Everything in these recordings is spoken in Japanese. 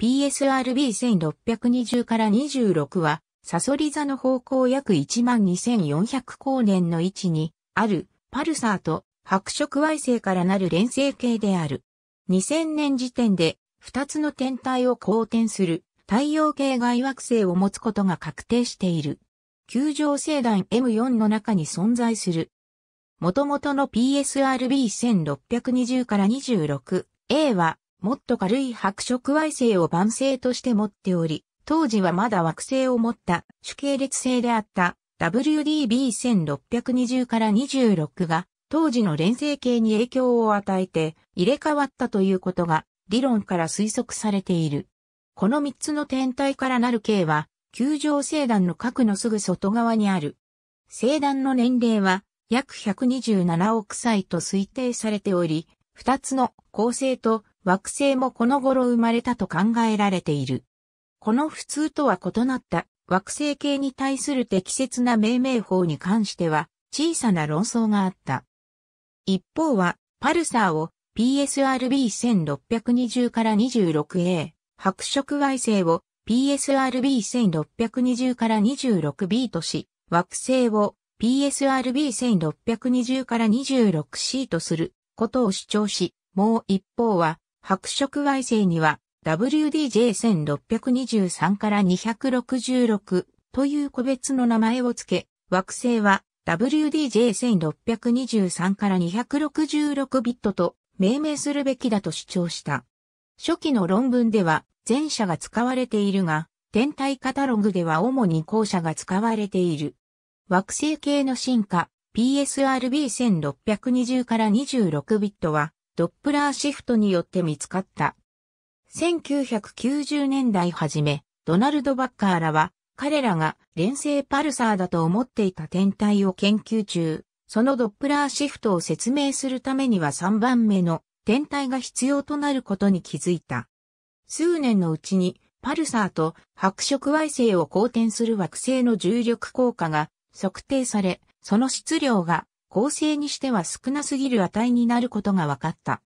PSRB1620 から26は、サソリ座の方向約12400光年の位置にあるパルサーと白色矮星からなる連星系である。2000年時点で2つの天体を交点する太陽系外惑星を持つことが確定している。球状星団 M4 の中に存在する。元々の PSRB1620 から 26A はもっと軽い白色矮星を晩星として持っており、当時はまだ惑星を持った主系列星であった WDB1620 から26が当時の連星系に影響を与えて入れ替わったということが理論から推測されている。この3つの天体からなる系は、球状星団の核のすぐ外側にある。星団の年齢は約127億歳と推定されており、2つの恒星と惑星もこの頃生まれたと考えられている。この普通とは異なった惑星系に対する適切な命名法に関しては小さな論争があった。一方はパルサーを PSRB1620 から 26A、白色矮星を PSRB1620 から 26B とし、惑星を PSRB1620 から 26C とすることを主張し、もう一方は白色矮星には WDJ1623 から266という個別の名前を付け、惑星は WDJ1623 から266ビットと命名するべきだと主張した。初期の論文では前者が使われているが、天体カタログでは主に後者が使われている。惑星系の進化 PSRB1620 から26ビットはドップラーシフトによって見つかった。1990年代初め、ドナルド・バッカーらは、彼らが連星パルサーだと思っていた天体を研究中、そのドップラーシフトを説明するためには3番目の天体が必要となることに気づいた。数年のうちに、パルサーと白色矮星を公転する惑星の重力効果が測定され、その質量が構成にしては少なすぎる値になることが分かった。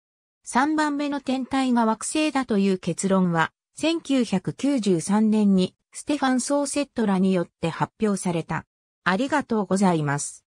3番目の天体が惑星だという結論は、1993年にステファン・ソーセットらによって発表された。ありがとうございます。